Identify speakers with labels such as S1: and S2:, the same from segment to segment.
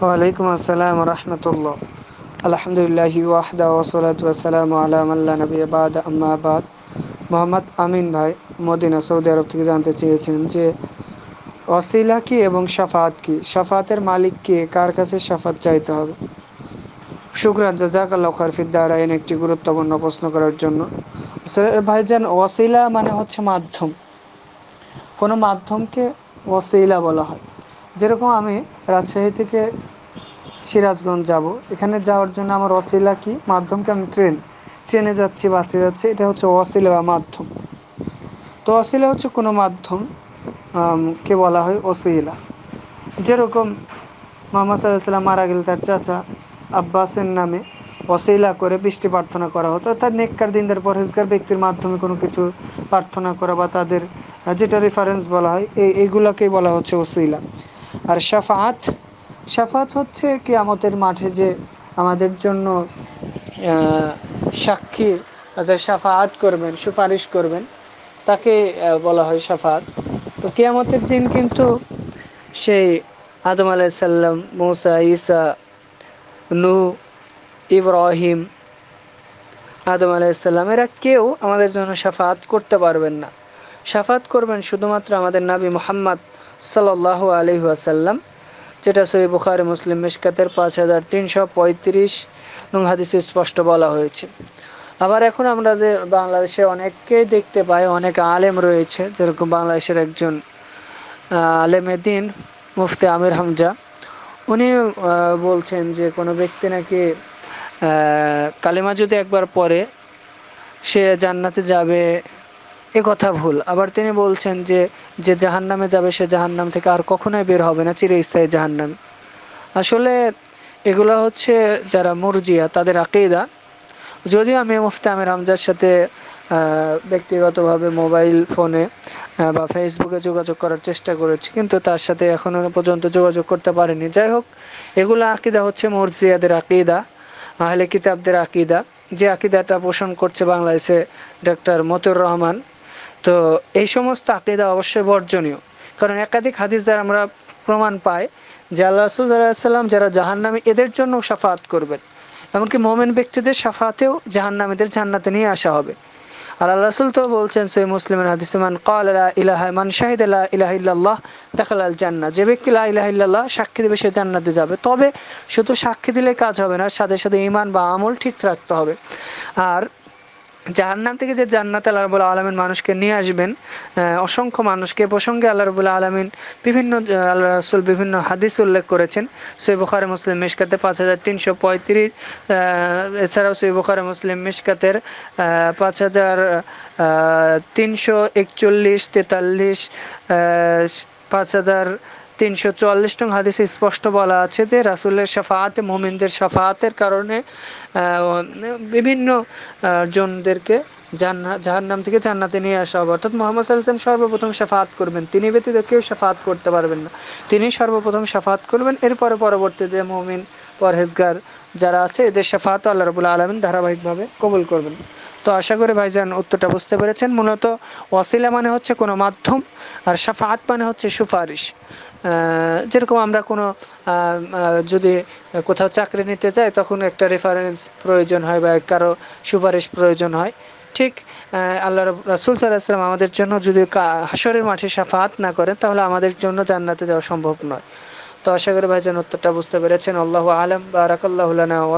S1: ওয়ালাইকুম আসসালাম রহমতুল্লাহ আলহামদুলিল্লাহি ওয়াহদা ওসলাত ওয়াসালাম আলাম আল্লাহ নবী আবাদ আম্মাবাদ মোহাম্মদ আমিন ভাই মদিনা সৌদি আরব থেকে জানতে চেয়েছেন যে অসিলা কি এবং সাফাত কি সাফাতের মালিক কে কার কাছে সাফাত চাইতে হবে শুক্রান জাজাকাল্লাহ দ্বারা দারায়ন একটি গুরুত্বপূর্ণ প্রশ্ন করার জন্য ভাইজান অসিলা মানে হচ্ছে মাধ্যম কোনো মাধ্যমকে ওয়াসিলা বলা হয় যেরকম আমি রাজশাহী থেকে সিরাজগঞ্জ যাব এখানে যাওয়ার জন্য আমার অশিলা কি মাধ্যম কি আমি ট্রেন ট্রেনে যাচ্ছি বাসে যাচ্ছি এটা হচ্ছে অসিলা বা মাধ্যম তো অশিলা হচ্ছে কোনো মাধ্যম কে বলা হয় অশিলা যেরকম মোহাম্মদ সাল্লাহাম মারা গেল তার চাচা আব্বাসের নামে অশিলা করে বৃষ্টি প্রার্থনা করা হতো অর্থাৎ নেককার দিনদার পরহেজগার ব্যক্তির মাধ্যমে কোনো কিছু প্রার্থনা করা বা তাদের যেটা রেফারেন্স বলা হয় এই এইগুলোকেই বলা হচ্ছে অশিলা আর শাফাত শাফাত হচ্ছে কেয়ামতের মাঠে যে আমাদের জন্য সাক্ষী অর্থাৎ সাফাত করবেন সুপারিশ করবেন তাকে বলা হয় সাফাত তো কেয়ামতের দিন কিন্তু সেই আদম আলাইসাল্লাম মৌসা ইসা নু ইব্রাহিম আদম আলাইসাল্লাম এরা কেউ আমাদের জন্য সাফাত করতে পারবেন না সাফাত করবেন শুধুমাত্র আমাদের নাবি মোহাম্মদ সাল্লাহ আলি আসাল্লাম যেটা সই বুখার মুসলিম মিশকাতের পাঁচ হাজার তিনশো পঁয়ত্রিশ নং হাদিসে স্পষ্ট বলা হয়েছে আবার এখন আমাদের বাংলাদেশে অনেককেই দেখতে পাই অনেক আলেম রয়েছে যেরকম বাংলাদেশের একজন আলেমে দিন মুফতি আমির হামজা উনি বলছেন যে কোনো ব্যক্তি নাকি কালিমা যদি একবার পরে সে জান্নাতে যাবে এ কথা ভুল আবার তিনি বলছেন যে যে জাহান নামে যাবে সে জাহান নাম থেকে আর কখনোই বের হবে না চিরস্থায়ী জাহান নাম আসলে এগুলো হচ্ছে যারা মুরজিয়া তাদের আকেদা যদিও আমি মুফতি আমির হামজার সাথে ব্যক্তিগতভাবে মোবাইল ফোনে বা ফেসবুকে যোগাযোগ করার চেষ্টা করেছি কিন্তু তার সাথে এখনও পর্যন্ত যোগাযোগ করতে পারিনি যাই হোক এগুলো আকিদা হচ্ছে মর্জিয়াদের আকিদা আহলে কিতাবদের আকিদা যে আকিদাটা পোষণ করছে বাংলাদেশে ডক্টর মতুর রহমান তো এই সমস্ত আকিদা অবশ্যই বর্জনীয় কারণ একাধিক হাদিস দ্বারা আমরা প্রমাণ পাই যে আল্লাহ রসুল যারা জাহান নামে এদের জন্য সাফাত করবেন এমনকি মোমেন ব্যক্তিদের সাফাতেও জাহান জান্নাতে নিয়ে আসা হবে আর আল্লাহ রসুল তো বলছেন সৈ মুসলিমের হাদিসমান কালা ইলাহা মান শাহিদ আল্লাহ ইলাহ ইল্লাহ দেখাল আল জান্না যে ব্যক্তি লা ইলাহ সাক্ষী দেবে সে জান্নাতে যাবে তবে শুধু সাক্ষী দিলে কাজ হবে না সাথে সাথে ইমান বা আমল ঠিক রাখতে হবে আর জাহান্নাম থেকে যে জান্নাত আল্লাহ রবুল্লা আলমিন মানুষকে নিয়ে আসবেন অসংখ্য মানুষকে প্রসঙ্গে আল্লাহ রবুল্লা আলমিন বিভিন্ন আল্লাহ রাসুল বিভিন্ন হাদিস উল্লেখ করেছেন সই মুসলিম মিশকাতে পাঁচ হাজার তিনশো পঁয়ত্রিশ এছাড়াও সই মুসলিম মিশকাতের পাঁচ হাজার তিনশো একচল্লিশ তেতাল্লিশ পাঁচ হাজার তিনশো চুয়াল্লিশ টং হাদিসে স্পষ্ট বলা আছে যে রাসুলের সাফাতে মোমিনদের সাফাতের কারণে বিভিন্ন জনদেরকে জান্নাত জাহার নাম থেকে জান্নাতে নিয়ে আসা হবে অর্থাৎ মোহাম্মদ সাল্লাম সর্বপ্রথম সাফাত করবেন তিনি ব্যতীত কেউ সাফাত করতে পারবেন না তিনি সর্বপ্রথম সাফাত করবেন এরপরে পরবর্তীতে মোমিন পরহেজগার যারা আছে এদের সাফাত আল্লাহ রবুল্লা আলমিন ধারাবাহিকভাবে কবুল করবেন তো আশা করি ভাইজান উত্তরটা বুঝতে পেরেছেন মূলত ওয়াসিলা মানে হচ্ছে কোনো মাধ্যম আর সাফাত মানে হচ্ছে সুপারিশ যেরকম আমরা কোনো যদি কোথাও চাকরি নিতে যাই তখন একটা রেফারেন্স প্রয়োজন হয় বা কারো সুপারিশ প্রয়োজন হয় ঠিক আল্লাহ রাসুল সাল্লাহাম আমাদের জন্য যদি হাসরের মাঠে সাফাত না করেন তাহলে আমাদের জন্য জান্নাতে যাওয়া সম্ভব নয় তো আশা করি ভাইজান উত্তরটা বুঝতে পেরেছেন আল্লাহ আলম রাকাল্লাহ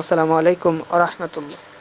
S1: আসসালামু আলাইকুম রহমতুল্লাহ